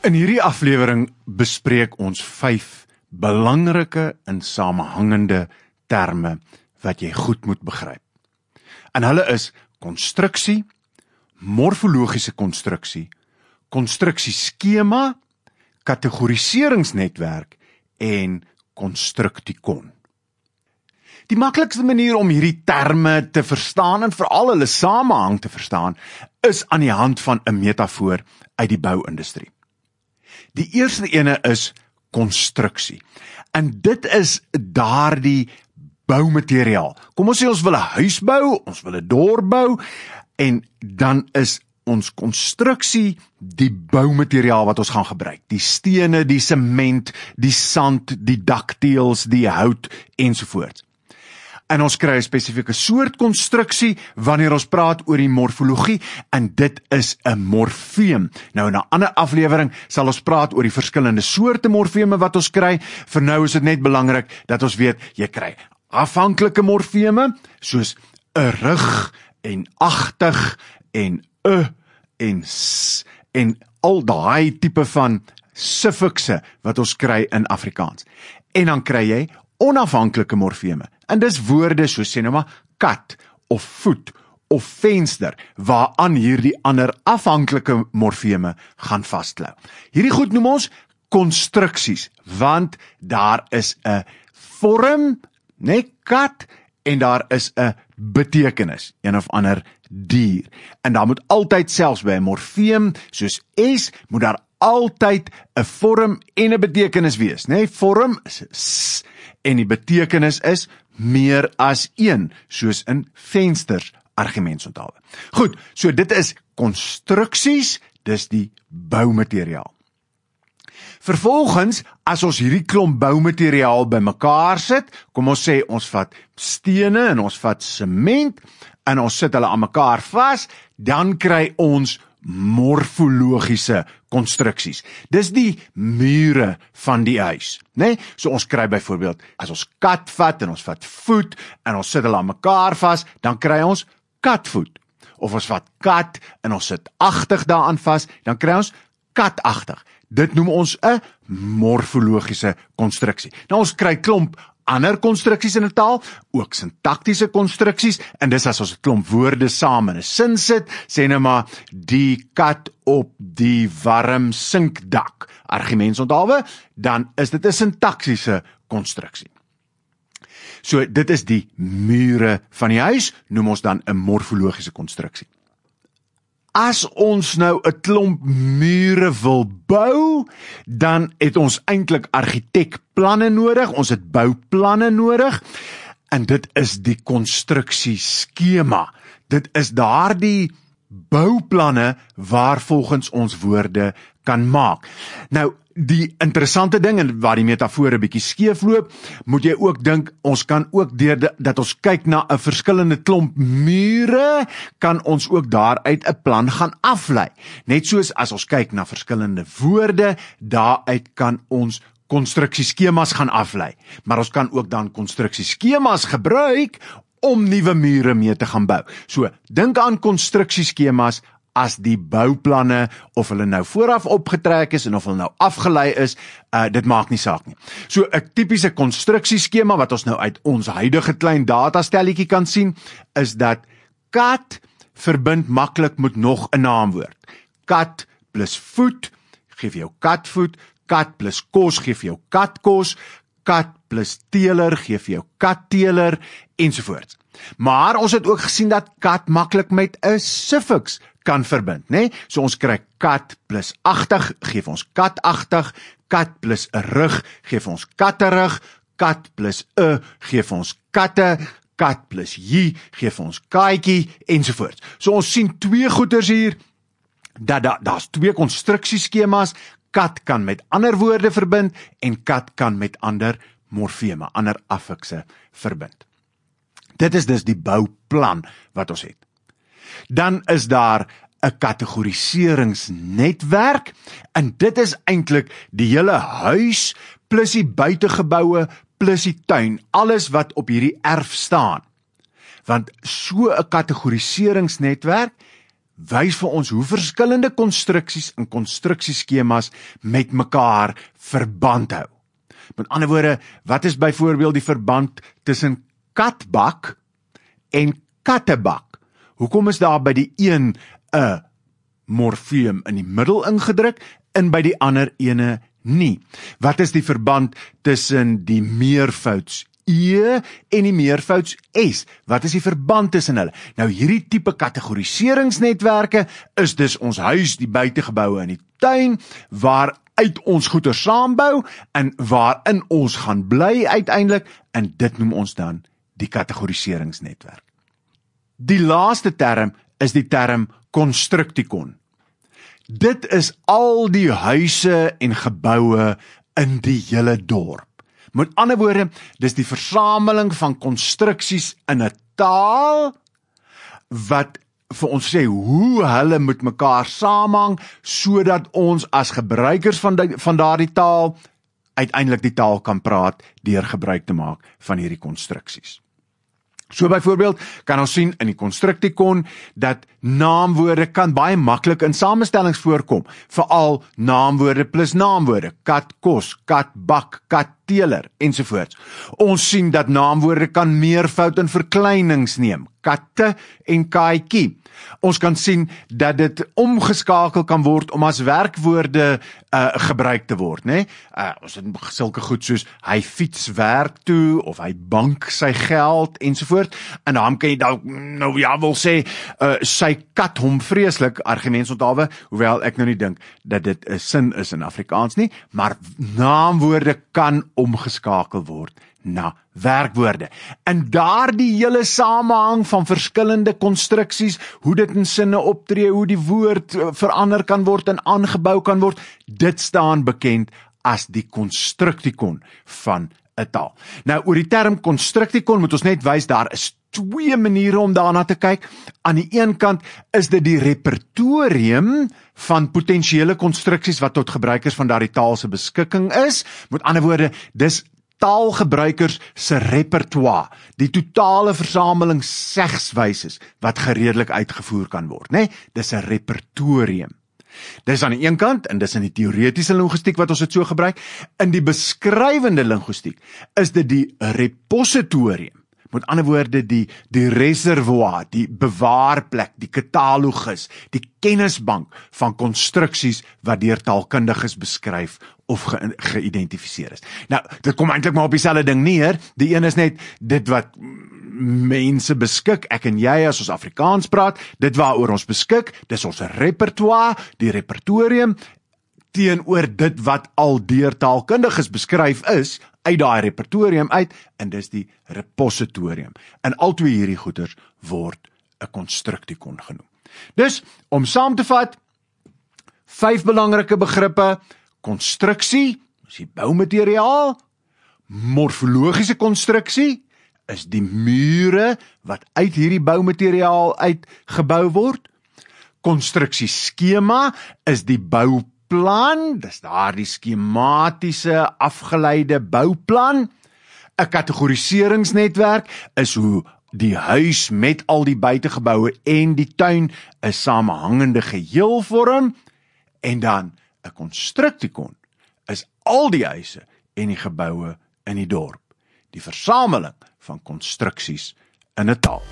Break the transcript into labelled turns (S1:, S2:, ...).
S1: In hierdie aflewering bespreek ons 5 belangrike en samehangende terme wat jy goed moet begryp. En hulle is konstruksie, morfologiese konstruksie, konstruksieskema, kategoriseringsnetwerk en konstruktikon. Die maklikste manier om hierdie terme te verstaan en veral hulle samehang te verstaan, is aan die hand van 'n metafoor uit die bouindustrie. Die eerste ene is konstruksie. En dit is daardie boumateriaal. Kom ons sê ons wil 'n huis bou, ons wil 'n dorp bou en dan is ons konstruksie die boumateriaal wat ons gaan gebruik. Die stene, die sement, die sand, die dakteëls, die hout ensovoorts en ons kry 'n spesifieke soort konstruksie wanneer ons praat oor die morfologie en dit is 'n morfeem. Nou in 'n ander aflewering sal ons praat oor die verskillende soorte morfeme wat ons kry. Vir nou is dit net belangrik dat ons weet jy kry afhanklike morfeme soos 'n rug en agtig en 'n en s en al daai tipe van suffikse wat ons kry in Afrikaans. En dan kry jy onafhanklike morfeme. En dis woorde soos sê nou maar kat of voet of venster waaraan hierdie ander afhanklike morfeme gaan vasklou. Hierdie goed noem ons konstruksies want daar is 'n vorm, né, nee, kat en daar is 'n betekenis, een of ander dier. En daar moet altyd selfs by 'n morfeem soos s moet daar altyd 'n vorm en 'n betekenis wees, né? Nee, vorm is s en die betekenis is meer as 1 soos in vensters argumente onthou. Goed, so dit is konstruksies, dis die boumateriaal. Vervolgens as ons hierdie klomp boumateriaal bymekaar sit, kom ons sê ons vat stene en ons vat sement en ons sit hulle aan mekaar vas, dan kry ons morfologiese konstruksies. Dis die mure van die ys, né? Nee? So ons kry byvoorbeeld as ons kat vat en ons vat voet en ons sit hulle aan mekaar vas, dan kry ons katvoet. Of ons vat kat en ons sit agtig daaraan vas, dan kry ons katagtig. Dit noem ons 'n morfologiese konstruksie. Nou ons kry klomp ander konstruksies in 'n taal, ook sintaktiese konstruksies en dis as ons 'n klomp woorde saam in 'n sin sit, sê nou maar die kat op die warm sinkdak. Argument onthouwe, dan is dit 'n sintaktiese konstruksie. So dit is die mure van die huis, noem ons dan 'n morfologiese konstruksie as ons nou 'n klomp mure wil bou, dan het ons eintlik argitekplanne nodig, ons het bouplanne nodig en dit is die konstruksie skema. Dit is daardie bouplanne waarvolgens ons woorde kan maak. Nou die interessante ding en waar die metafoor 'n bietjie skeefloop, moet jy ook dink ons kan ook deur de, dat ons kyk na 'n verskillende klomp mure, kan ons ook daaruit 'n plan gaan aflei. Net soos as ons kyk na verskillende woorde, daaruit kan ons konstruksieskemas gaan aflei. Maar ons kan ook dan konstruksieskemas gebruik om nuwe mure mee te gaan bou. So, dink aan konstruksieskemas as die bouplanne of hulle nou vooraf opgetrek is en of hulle nou afgelei is, uh, dit maak nie saak nie. So 'n tipiese konstruksieskema wat ons nou uit ons huidige klein datastelletjie kan sien, is dat kat verbind maklik met nog 'n naamwoord. Kat plus voet gee vir jou katvoet, kat plus kos gee vir jou katkos, kat plus teeler gee vir jou katteeler ensovoorts. Maar ons het ook gesien dat kat maklik met 'n suffix kan verbind, né? So ons kry kat plus 80 gee ons kat 80, kat plus 'n rug gee ons katterig, kat plus 'n gee ons katte kat plus j gee vir ons katjie ensovoorts. So ons sien twee goeters hier dat daar daar's twee konstruksieskemas. Kat kan met ander woorde verbind en kat kan met ander morfeme, ander affikse verbind. Dit is dus die bouplan wat ons het dan is daar 'n kategoriseringsnetwerk en dit is eintlik die hele huis plus die buitegeboue plus die tuin, alles wat op hierdie erf staan. Want so 'n kategoriseringsnetwerk wys vir ons hoe verskillende konstruksies en konstruksieskemas met mekaar verband hou. Met ander woorde, wat is byvoorbeeld die verband tussen katbak en kattebak? Hoekom is daar by die een 'n eh, morfeem in die middel ingedruk en by die ander ene nie? Wat is die verband tussen die meervouds e en die meervouds s? Wat is die verband tussen hulle? Nou hierdie tipe kategoriseringsnetwerke is dis ons huis, die buitegeboue in die tuin waar uit ons goeie saambou en waarin ons gaan bly uiteindelik en dit noem ons dan die kategoriseringsnetwerk Die laaste term is die term konstruktikon. Dit is al die huise en geboue in die hele dorp. Met ander woorde, dis die versameling van konstruksies in 'n taal wat vir ons sê hoe hulle met mekaar samehang sodat ons as gebruikers van die, van daardie taal uiteindelik die taal kan praat deur gebruik te maak van hierdie konstruksies. So byvoorbeeld kan ons sien in die konstruktikon dat naamwoorde kan baie maklik in samestellings voorkom, veral naamwoorde plus naamwoorde: kat kos, kat bak, kat teeler ensovoorts. Ons sien dat naamwoorde kan meervoud en verkleinings neem, katte en katjie. Ons kan sien dat dit omgeskakel kan word om as werkwoorde uh, gebruik te word, né? Nee? Uh, ons het sulke goed soos hy fiets werk toe of hy bank sy geld ensovoorts. En dan kan jy dan mm, nou ja wil sê uh, sy kat hom vreeslik argumente onthawe, hoewel ek nou nie dink dat dit 'n sin is in Afrikaans nie, maar naamwoorde kan omgeskakel word na werkwoorde. In daardie hele samehang van verskillende konstruksies, hoe dit in sinne optree, hoe die woord eh, verander kan word en aangebou kan word, dit staan bekend as die konstruktikon van 'n taal. Nou oor die term konstruktikon moet ons net wys daar is twee maniere om daarna te kyk. Aan die een kant is dit die repertorium van potensiële konstruksies wat tot gebruikers van daardie taal se beskikking is. Met ander woorde, dis taalgebruikers se repertoire, die totale versameling segswyses wat gereedelik uitgevoer kan word, né? Nee, dis 'n repertorium. Dis aan die een kant en dis in die teoretiese linguistiek wat ons dit so gebruik. In die beskrywende linguistiek is dit die repositorium Met ander woorde die die reservoir, die bewaarplek, die katalogus, die kennisbank van konstruksies wat deur taalkundiges beskryf of geïdentifiseer ge is. Nou, dit kom eintlik maar op dieselfde ding neer. Die een is net dit wat mense beskik, ek en jy as ons Afrikaans praat, dit waaroor ons beskik, dis ons repertoire, die repertorium teenoor dit wat al deur taalkundiges beskryf is uit daai repertorium uit en dis die repositorium. En al twee hierdie goeders word 'n konstruktikon genoem. Dus om saam te vat, vyf belangrike begrippe: konstruksie, is die boumateriaal, morfologiese konstruksie, is die mure wat uit hierdie boumateriaal uitgebou word. Konstruksieskema is die bou plan, dis daardie skematiese afgeleide bouplan. 'n Kategoriseringsnetwerk is hoe die huis met al die buitegeboue en die tuin 'n samehangende geheel vorm en dan 'n konstruktikon is al die huise en die geboue in die dorp. Die versameling van konstruksies in 'n taal.